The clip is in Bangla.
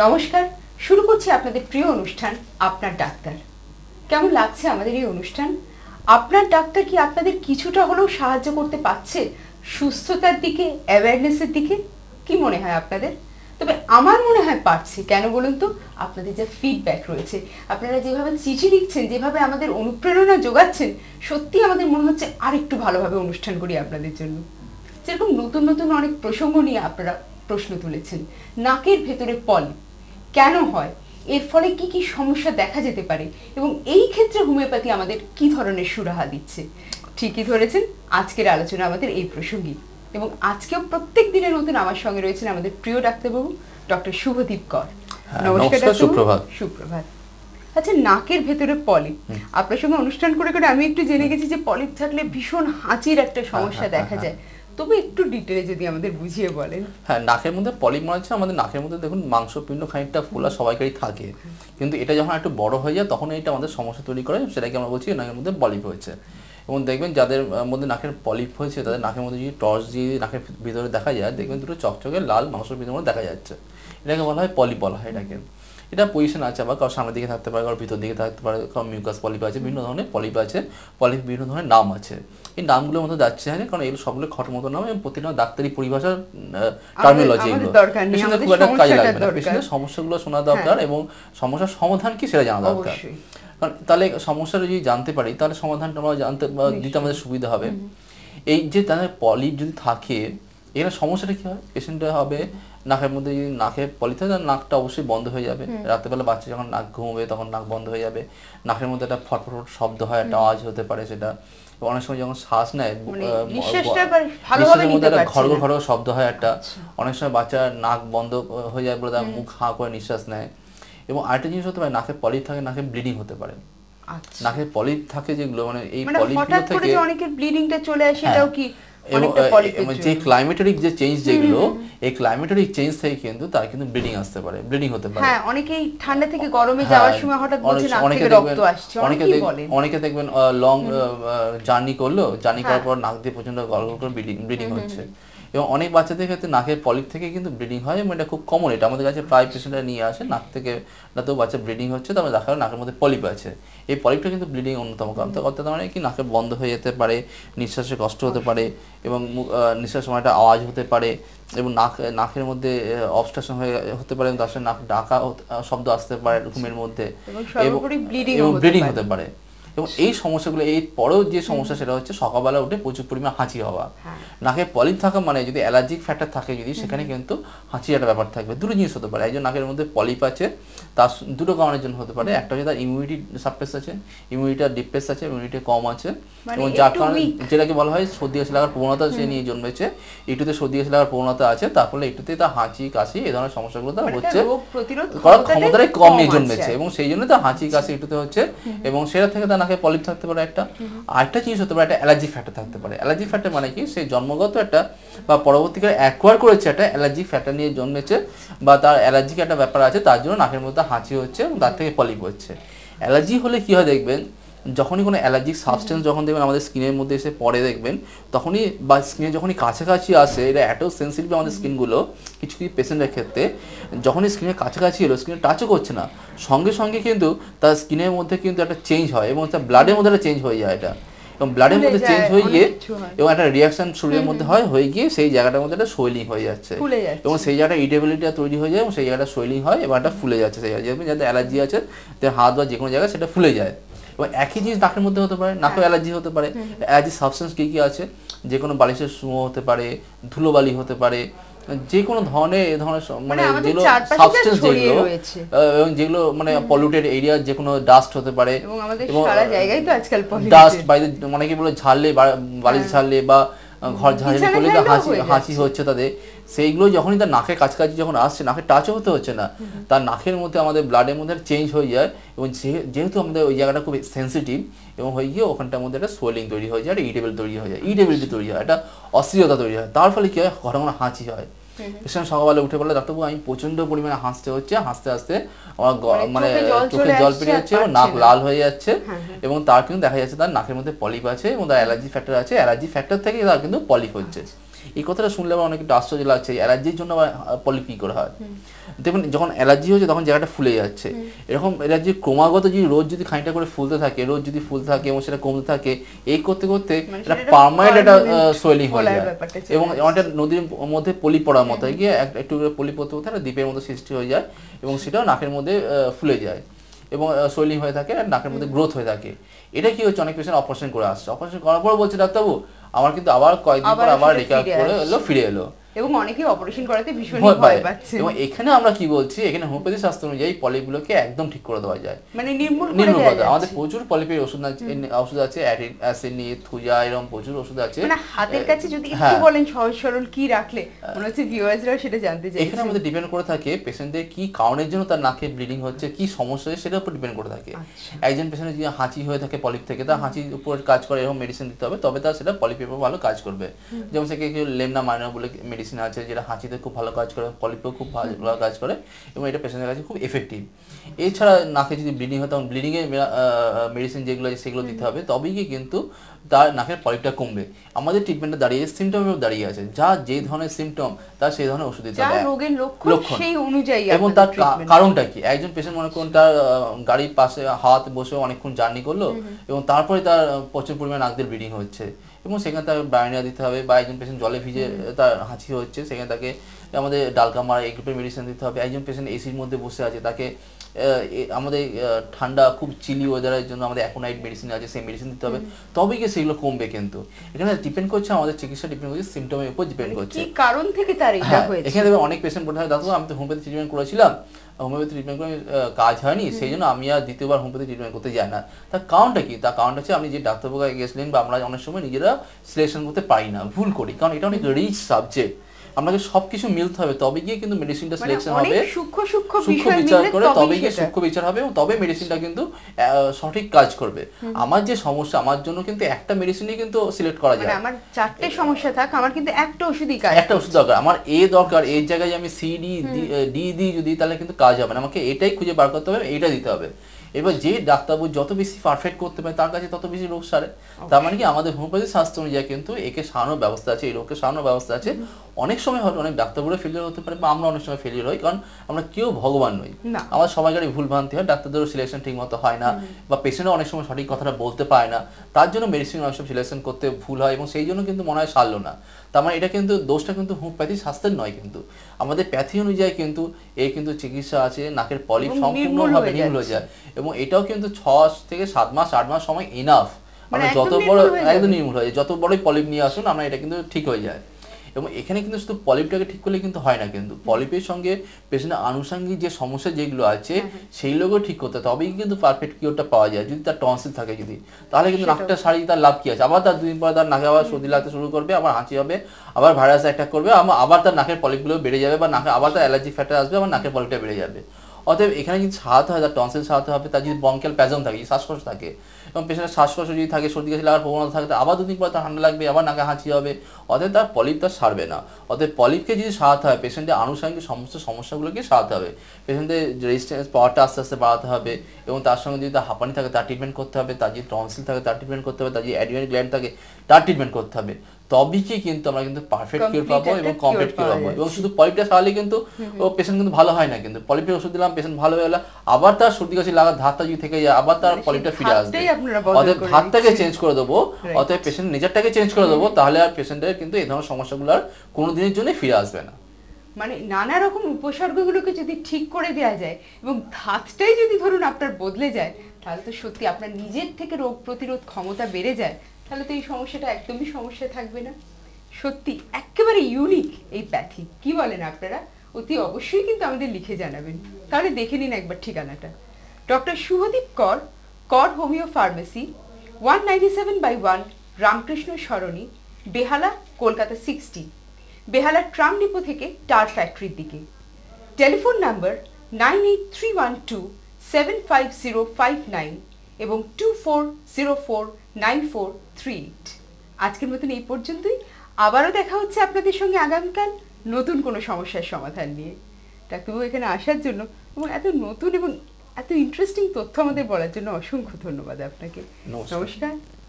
নমস্কার শুরু করছি আপনাদের প্রিয় অনুষ্ঠান আপনার ডাক্তার কেমন লাগছে আমাদের এই অনুষ্ঠান আপনার ডাক্তার কি আপনাদের কিছুটা হলেও সাহায্য করতে পারছে সুস্থতার দিকে অ্যাওয়ারনেসের দিকে কি মনে হয় আপনাদের তবে আমার মনে হয় পারছি কেন বলুন তো আপনাদের যা ফিডব্যাক রয়েছে আপনারা যেভাবে চিঠি লিখছেন যেভাবে আমাদের অনুপ্রেরণা যোগাচ্ছেন সত্যি আমাদের মনে হচ্ছে আর একটু ভালোভাবে অনুষ্ঠান করি আপনাদের জন্য যেরকম নতুন নতুন অনেক প্রসঙ্গ নিয়ে আপনারা প্রশ্ন তুলেছেন নাকের ভেতরে পল কেন হয় এর ফলে কি কি সমস্যা দেখা যেতে পারে এবং এই ক্ষেত্রে হোমিওপ্যাথি আমাদের কি ধরনের সুরাহা দিচ্ছে ঠিকই ধরেছেন আজকের আলোচনা আমাদের এই প্রসঙ্গেই এবং আজকেও প্রত্যেক দিনের মতন আমার সঙ্গে রয়েছেন আমাদের প্রিয় ডাক্তারবাবু ডক্টর শুভদীপ কর হ্যাঁ, সুপ্রভাত আচ্ছা নাকের ভেতরে পলিপ আপনার সঙ্গে অনুষ্ঠান করে করে আমি একটু জেনে গেছি যে পলিপ থাকলে ভীষণ হাঁচির একটা হ্যাঁ, হ্যাঁ, সমস্যা দেখা যায় তবে একটু ডিটেলে যদি আমাদের বুঝিয়ে বলেন হ্যাঁ নাকের মধ্যে পলিমার আমাদের নাকের মধ্যে দেখুন মাংসপিণ্ড খানিকটা ফোলা সবাইকারই থাকে কিন্তু এটা যখন একটু বড় হয়ে যায় তখন এটা আমাদের সমস্যা তৈরি করে সেটাকে আমরা বলছি নাকের মধ্যে পলিপ হয়েছে এবং দেখবেন যাদের মধ্যে নাকের পলিপ হয়েছে তাদের নাকের মধ্যে যদি টর্চ দিয়ে নাকের ভিতরে দেখা যায় দেখবেন দুটো চকচকে লাল মাংসের ভিতরে মধ্যে দেখা যাচ্ছে এটাকে বলা হয় পলিপ বলা হয় এটাকে এটা পজিশন আছে আবার কারো সামনের দিকে থাকতে পারে কারো ভিতর দিকে থাকতে পারে কারো মিউকাস পলিপ আছে বিভিন্ন ধরনের পলিপ আছে পলিপ বিভিন্ন ধরনের নাম আছে এই নামগুলোর মধ্যে যাচ্ছে হ্যাঁ কারণ এগুলো সবগুলো খট মতো নাম এবং প্রতিটা ডাক্তারি পরিভাষার টার্মিনোলজি এগুলো খুব একটা কাজে লাগবে না সমস্যাগুলো শোনা দরকার হ্যাঁ। এবং সমস্যার সমাধান কি সেটা জানা দরকার তাহলে সমস্যাটা যদি জানতে পারি তাহলে সমাধানটা আমরা জানতে দিতে আমাদের সুবিধা হবে এই যে তাদের পলিপ যদি থাকে এখানে সমস্যাটা কী হয় পেশেন্টটা হবে নাকের মধ্যে যদি নাকে পলি থাকে তাহলে নাকটা অবশ্যই বন্ধ হয়ে যাবে রাতেবেলা বাচ্চা যখন নাক ঘুমবে তখন নাক বন্ধ হয়ে যাবে নাকের মধ্যে একটা ফটফট শব্দ হয় একটা আওয়াজ হতে পারে সেটা অনেক সময় যখন শ্বাস নেয় মানে মধ্যে একটা ঘর ঘর শব্দ হয় একটা আচ্ছা। অনেক সময় বাচ্চার নাক বন্ধ হয়ে যায় বলে তার মুখ হাঁ করে নিঃশ্বাস নেয় এবং আরেকটা জিনিস হতে পারে নাকের পলিপ থাকে নাকে ব্লিডিং হতে পারে আচ্ছা। নাকের পলিপ থাকে যেগুলো মানে এই মানে পলিপগুলো থেকে অনেকের ব্লিডিংটা চলে আসে এটাও কি হ্যাঁ, মানে যে ক্লাইমেটরিক যে চেঞ্জ যেগুলো এই ক্লাইমেটরিক চেঞ্জ থেকে কিন্তু তার কিন্তু ব্লিডিং আসতে পারে ব্লিডিং হতে পারে হ্যাঁ অনেকেই ঠান্ডা থেকে গরমে হ্যাঁ, যাওয়ার সময় হঠাৎ বলছে নাক থেকে রক্ত আসছে অনেকে অনেকে দেখবেন লং জার্নি করলো জার্নি হ্যাঁ। করার পর নাক দিয়ে প্রচন্ড গলগল করে ব্লিডিং হচ্ছে এবং অনেক বাচ্চাদের ক্ষেত্রে নাকের পলিপ থেকে কিন্তু ব্লিডিং হয় এবং এটা খুব কমন এটা আমাদের কাছে প্রায় পেশেন্টরা নিয়ে আসে নাক থেকে তো বাচ্চা ব্লিডিং হচ্ছে তবে দেখা নাকের মধ্যে পলিপ আছে এই পলিপটা কিন্তু ব্লিডিং অন্যতম কারণ অর্থাৎ মানে কি নাকে বন্ধ হয়ে যেতে পারে নিঃশ্বাসে কষ্ট হতে পারে এবং নিঃশ্বাস সময় একটা আওয়াজ হতে পারে এবং নাক নাকের মধ্যে অবস্টেশন হয়ে হতে পারে তার সাথে নাক ডাকা শব্দ আসতে পারে ঘুমের মধ্যে এবং ব্লিডিং হতে পারে এবং এই সমস্যাগুলো এর পরেও যে সমস্যা সেটা হচ্ছে সকালবেলা উঠে প্রচুর পরিমাণে হাঁচি হওয়া হ্যাঁ। নাকের পলিপ থাকা মানে যদি অ্যালার্জিক ফ্যাটার থাকে যদি সেখানে কিন্তু হাঁচি একটা ব্যাপার থাকবে দুটো জিনিস হতে পারে একজন নাকের মধ্যে পলিপ আছে তার দুটো কারণের জন্য হতে পারে একটা হচ্ছে তার ইমিউনিটি সাপ্রেস আছে ইমিউনিটা ডিপ্রেস আছে ইমিউনিটি কম আছে মানে এবং যার কারণে যেটাকে বলা হয় সর্দি কাশি লাগার প্রবণতা সে নিয়ে জন্মেছে একটুতে সর্দি কাশি লাগার প্রবণতা আছে তার ফলে একটুতে তার হাঁচি কাশি এই ধরনের সমস্যাগুলো তার মানে হচ্ছে ক্ষমতাটাই কম নিয়ে জন্মেছে এবং সেই জন্য তার হাঁচি আচ্ছা। কাশি একটুতে হচ্ছে এবং সেটা থেকে তার নাকে পলিপ থাকতে পারে একটা আরেকটা জিনিস হতে পারে একটা অ্যালার্জি ফ্যাটার থাকতে পারে অ্যালার্জি ফ্যাটার মানে কি সে জন্মগত একটা বা পরবর্তীকালে অ্যাকোয়ার করেছে একটা অ্যালার্জি ফ্যাটার নিয়ে জন্মেছে বা তার অ্যালার্জিক একটা ব্যাপার আছে তার জন্য নাকের মধ্যে হাঁচি হচ্ছে এবং তার থেকে পলিপ হচ্ছে অ্যালার্জি হলে কী হয় দেখবেন যখনই কোনো অ্যালার্জিক সাবস্টেন্স যখন দেখবেন আমাদের স্কিনের মধ্যে এসে পরে দেখবেন তখনই বা স্কিনে যখনই কাছাকাছি আসে এটা এত সেন্সিটিভ আমাদের স্কিনগুলো কিছু কিছু পেশেন্টের ক্ষেত্রে যখনই স্কিনের কাছাকাছি এলো স্কিনে টাচও করছে না সঙ্গে সঙ্গে কিন্তু তার স্কিনের মধ্যে কিন্তু একটা চেঞ্জ হয় এবং তার ব্লাডের মধ্যে একটা চেঞ্জ হয়ে যায় এটা এবং ব্লাডের মধ্যে চেঞ্জ হয়ে গিয়ে এবং একটা রিয়াকশন শরীরের মধ্যে হয় হয়ে গিয়ে সেই জায়গাটার মধ্যে একটা সোয়েলিং হয়ে যাচ্ছে এবং সেই জায়গাটা ইটেবিলিটি তৈরি হয়ে যায় এবং সেই জায়গাটা সোয়েলিং হয় এবং একটা ফুলে যাচ্ছে সেই জায়গায় যাতে অ্যালার্জি আছে হাত বা যে কোনো জায়গায় সেটা ফুলে যায় এবং একই জিনিস নাকের মধ্যে হতে পারে নাকও হ্যাঁ। অ্যালার্জি হতে পারে অ্যালার্জি সাবস্টেন্স কী কী আছে যে কোনো বালিশের সুমো হতে পারে ধুলোবালি হতে পারে যে কোনো ধরনের এ ধরনের মানে, মানে যেগুলো সাবস্টেন্স যেগুলো এবং যেগুলো মানে পলিউটেড এরিয়া যে কোনো ডাস্ট হতে পারে এবং ডাস্ট বাইরে অনেকে বলে ঝাড়লে বালিশ হ্যাঁ। ঝাড়লে বা ঘর ঝাঁঝাড়ি করলে তো হাসি হাসি হচ্ছে তাদের সেইগুলো যখনই তার নাকের কাছাকাছি যখন আসছে নাকের টাচও হতে হচ্ছে না তার নাকের মধ্যে আমাদের ব্লাডের মধ্যে চেঞ্জ হয়ে যায় এবং যেহেতু আমাদের ওই জায়গাটা খুব সেন্সিটিভ এবং হয়ে গিয়ে ওখানটার মধ্যে একটা সোয়েলিং তৈরি হয়ে যায় একটা ইটেবল তৈরি হয়ে যায় ইটেবিলিটি তৈরি হয় একটা অস্থিরতা তৈরি হয় তার ফলে কী হয় ঘন ঘন হাঁচি হয় পেশেন্ট সকালবেলা উঠে বলে ডাক্তারবাবু আমি প্রচন্ড পরিমাণে হাসতে হচ্ছে হাসতে হাসতে আমার মানে, মানে চোখে জল পেরিয়ে যাচ্ছে এবং নাক লাল হয়ে যাচ্ছে হ্যাঁ, হ্যাঁ। এবং তার কিন্তু দেখা যাচ্ছে তার নাকের মধ্যে পলিপ আছে এবং তার অ্যালার্জি ফ্যাক্টর আছে অ্যালার্জি ফ্যাক্টর থেকে তার কিন্তু পলিপ হচ্ছে আচ্ছা। এই কথাটা শুনলে আমার অনেক একটু আশ্চর্য লাগছে অ্যালার্জির জন্য পলিপি করা হয় দেখুন যখন অ্যালার্জি হচ্ছে তখন জায়গাটা ফুলে যাচ্ছে এরকম অ্যালার্জি ক্রমাগত যদি রোজ যদি খানিটা করে ফুলতে থাকে রোজ যদি ফুলতে থাকে এবং সেটা কমতে থাকে এই করতে করতে মানে এটা পার্মানেন্ট একটা সোয়েলিং হয়ে যায় এবং অনেকটা নদীর মধ্যে পলি পড়ার মতো গিয়ে একটু পলি পড়তে পড়তে একটা দ্বীপের মতো সৃষ্টি হয়ে যায় এবং সেটাও নাকের মধ্যে ফুলে যায় এবং সোয়েলিং হয়ে থাকে নাকের মধ্যে গ্রোথ হয়ে থাকে এটা কি হচ্ছে অনেক পেশেন্ট অপারেশন করে আসছে অপারেশন করার পর বলছে ডাক্তারবাবু আমার কিন্তু আবার কয়েকদিন পর আবার রিকাপ করে এলো ফিরে এলো এবং অনেকে অপারেশন করাতে ভীষণ ভয় পাচ্ছে এবং এখানে আমরা কি বলছি এখানে হোমিওপ্যাথি শাস্ত্র অনুযায়ী পলিপগুলোকে একদম ঠিক করে দেওয়া যায় মানে নির্মূল নির্মূল করা আমাদের প্রচুর পলিপের ওষুধ আছে ওষুধ আছে অ্যাসিনি থুজা এরকম প্রচুর ওষুধ আছে মানে হাতের কাছে যদি একটু হ্যাঁ। বলেন সহজ সরল কি রাখলে মনে হচ্ছে ভিউয়ার্সরা সেটা জানতে চাই এখানে আমাদের ডিপেন্ড করে থাকে পেশেন্টদের কি কারণের জন্য তার নাকে ব্লিডিং হচ্ছে কি সমস্যা হচ্ছে সেটার উপর ডিপেন্ড করে থাকে আচ্ছা। একজন পেশেন্টের যদি হাঁচি হয়ে থাকে পলিপ থেকে তার হাঁচির উপর কাজ করে এরকম মেডিসিন দিতে হবে তবে তার সেটা পলিপের ভালো কাজ করবে যেমন সে কেউ লেমনা মায়না বলে মেডিসিন আছে যেটা হাঁচিতে খুব ভালো কাজ করে পলিপেও খুব ভালো কাজ করে এবং এটা পেশেন্টের কাছে খুব এফেক্টিভ এছাড়া নাকে যদি ব্লিডিং হয় তখন ব্লিডিংয়ে মেডিসিন যেগুলো আছে সেগুলো দিতে হবে তবেই কি কিন্তু তার নাকের পলিপটা কমবে আমাদের ট্রিটমেন্টটা দাঁড়িয়ে সিমটমেও দাঁড়িয়ে আছে যা যে ধরনের সিমটম তার সেই ধরনের ওষুধ দিতে হবে রোগের লক্ষণ সেই অনুযায়ী এবং তার কারণটা কি একজন পেশেন্ট মনে করুন তার গাড়ির পাশে হাত বসে অনেকক্ষণ জার্নি করলো এবং তারপরে তার প্রচুর পরিমাণে নাকদের ব্লিডিং হচ্ছে এবং সেখানে তাকে বায়োনিয়া দিতে হবে বা একজন পেশেন্ট জলে ভিজে তার হাঁচি হচ্ছে সেখানে তাকে আমাদের ডালকা মারা এই গ্রুপের মেডিসিন দিতে হবে একজন পেশেন্ট এসির মধ্যে বসে আছে তাকে আমাদের ঠান্ডা খুব চিলি ওয়েদারের জন্য আমাদের অ্যাকোনাইট মেডিসিন আছে সেই মেডিসিন দিতে হবে তবে গিয়ে সেগুলো কমবে কিন্তু এখানে ডিপেন্ড করছে আমাদের চিকিৎসা ডিপেন্ড করছে সিমটমের উপর ডিপেন্ড মানে করছে কারণ থেকে তার হ্যাঁ, এখানে দেখবে অনেক পেশেন্ট বলতে হয় দাদু আমি তো হোমিওপ্যাথি ট্রিটমেন্ট করেছিলাম হোমিওপ্যাথি ট্রিটমেন্ট করে কাজ হয়নি সেই জন্য আমি আর দ্বিতীয়বার হোমিওপ্যাথি ট্রিটমেন্ট করতে যাই না তার কারণটা কি তার কারণটা হচ্ছে আমি যে ডাক্তারবাবু গেছিলেন বা আমরা অনেক সময় নিজেরা সিলেকশন করতে পারি না ভুল করি কারণ এটা অনেক রিচ সাবজেক্ট আমাকে সবকিছু মিলতে হবে তবে গিয়ে কিন্তু মেডিসিনটা সিলেকশন মানে হবে সূক্ষ্ম সূক্ষ্ম বিচার করে তবে গিয়ে সূক্ষ্ম বিচার হবে এবং তবে মেডিসিনটা কিন্তু সঠিক কাজ করবে আমার যে সমস্যা আমার জন্য কিন্তু একটা মেডিসিনই কিন্তু সিলেক্ট করা মানে যায় আমার চারটে সমস্যা থাক আমার কিন্তু একটা ওষুধই কাজ একটা ওষুধ দরকার আমার এ দরকার এর জায়গায় আমি সি ডি ডি দিই যদি তাহলে কিন্তু কাজ হবে না আমাকে এটাই খুঁজে বার করতে হবে এটা দিতে হবে এবার যে ডাক্তারবাবু যত বেশি পারফেক্ট করতে পারে তার কাছে তত বেশি রোগ সারে তার মানে কি আমাদের হোমিওপ্যাথি স্বাস্থ্য অনুযায়ী কিন্তু একে সারানোর ব্যবস্থা আছে এই রোগকে সারানোর ব্যবস্থা আছে অনেক সময় হয়তো অনেক ডাক্তারগুলো ফেলিয়ার হতে পারে বা আমরা অনেক সময় ফেলিয়ার হই কারণ আমরা কেউ ভগবান নই আমার সবাইকারই ভুল ভ্রান্তি হয় ডাক্তারদেরও সিলেকশন ঠিক মতো হয় না বা পেশেন্টও অনেক সময় সঠিক কথাটা বলতে পায় না তার জন্য মেডিসিন অনেক সময় সিলেকশন করতে ভুল হয় এবং সেই জন্য কিন্তু মনে হয় সারলো না তার মানে এটা কিন্তু দোষটা কিন্তু হোমিওপ্যাথি স্বাস্থ্যের নয় কিন্তু আমাদের প্যাথি অনুযায়ী কিন্তু এই কিন্তু চিকিৎসা আছে নাকের পলিপ সম্পূর্ণভাবে নির্মূল হয়ে যায় এবং এটাও কিন্তু ছ থেকে সাত মাস আট মাস সময় ইনাফ মানে যত বড় একদম নির্মূল হয়ে যায় যত বড়ই পলিপ নিয়ে আসুন আমরা এটা কিন্তু ঠিক হয়ে যায় এবং এখানে কিন্তু শুধু পলিপটাকে ঠিক করলে কিন্তু হয় না কিন্তু পলিপের সঙ্গে পেশেন্টের আনুষঙ্গিক যে সমস্যা যেগুলো আছে হ্যাঁ, হ্যাঁ। সেইগুলোকেও ঠিক করতে তবেই কিন্তু পারফেক্ট কিওরটা পাওয়া যায় যদি তার টনসিল থাকে যদি তাহলে কিন্তু নাকটা সারিয়ে তার লাভ কি আছে আবার তার দুদিন পরে তার নাকে আবার সর্দি লাগতে শুরু করবে আবার হাঁচি হবে আবার ভাইরাস অ্যাটাক করবে আবার তার নাকের পলিপগুলো বেড়ে যাবে বা নাকে আবার তার অ্যালার্জি ফ্যাটার আসবে আবার নাকের পলিপটা বেড়ে যাবে অতএব এখানে যদি সারাতে হয় তার টনসিল সারাতে হবে তার যদি বঙ্কেল প্যাজম থাকে শ্বাসকষ্ট থাকে এবং পেশেন্টের শ্বাসকষ্ট যদি থাকে সর্দি কাশি লাগার প্রবণতা থাকে আবার দুদিন পর তার ঠান্ডা লাগবে আবার নাকে হাঁচি হবে অতএব তার পলিপ তার সারবে না অতএব পলিপকে যদি সারাতে হয় পেশেন্টের আনুষঙ্গিক সমস্ত সমস্যাগুলোকে সারাতে হবে পেশেন্টের রেজিস্ট্যান্স পাওয়ারটা আস্তে আস্তে বাড়াতে হবে এবং তার সঙ্গে যদি তার হাঁপানি থাকে তার ট্রিটমেন্ট করতে হবে তার যদি টনসিল থাকে তার ট্রিটমেন্ট করতে হবে তার যদি অ্যাডভেন্ট গ্ল্যান্ড থাকে তার ট্রিটমেন্ট করতে হবে তবে কি কিন্তু আমরা কিন্তু পারফেক্ট কিউর পাবো এবং কমপ্লিট কিউর পাবো এবং শুধু পলিপটা সারালে কিন্তু ও পেশেন্ট কিন্তু ভালো হয় না কিন্তু পলিপের ওষুধ দিলাম পেশেন্ট ভালো হয়ে গেল আবার তার সর্দি কাশি লাগা ধাতটা যদি থেকে যায় আবার তার পলিপটা ফিরে আসবে অতএব ধাতটাকে চেঞ্জ করে দেবো অতএব পেশেন্ট নেচারটাকে চেঞ্জ করে দেবো তাহলে আর পেশেন্টের কিন্তু এই ধরনের সমস্যাগুলো আর কোনো দিনের জন্য ফিরে আসবে না মানে নানা রকম উপসর্গগুলোকে যদি ঠিক করে দেওয়া যায় এবং ধাতটাই যদি ধরুন আপনার বদলে যায় তাহলে তো সত্যি আপনার নিজের থেকে রোগ প্রতিরোধ ক্ষমতা বেড়ে যায় তাহলে তো এই সমস্যাটা একদমই সমস্যা থাকবে না সত্যি একেবারে ইউনিক এই প্যাথি কি বলেন আপনারা অতি অবশ্যই কিন্তু আমাদের লিখে জানাবেন তাহলে দেখে নিন একবার ঠিকানাটা doctor Shubhadeep Kar Kar homeo pharmacy one ninety seven by one Ramkrishna Sarani Behala Kolkata sixty Behala tram depot থেকে টার ফ্যাক্টরির দিকে telephone number nine eight three one two seven five zero five nine এবং two four zero four nine four three eight আজকের মতন এই পর্যন্তই আবারও দেখা হচ্ছে আপনাদের সঙ্গে আগামীকাল নতুন কোনো সমস্যার সমাধান নিয়ে ডাক্তারবাবু এখানে আসার জন্য এবং এত নতুন এবং এত ইন্টারেস্টিং তথ্য আমাদের বলার জন্য অসংখ্য ধন্যবাদ আপনাকে নমস্কার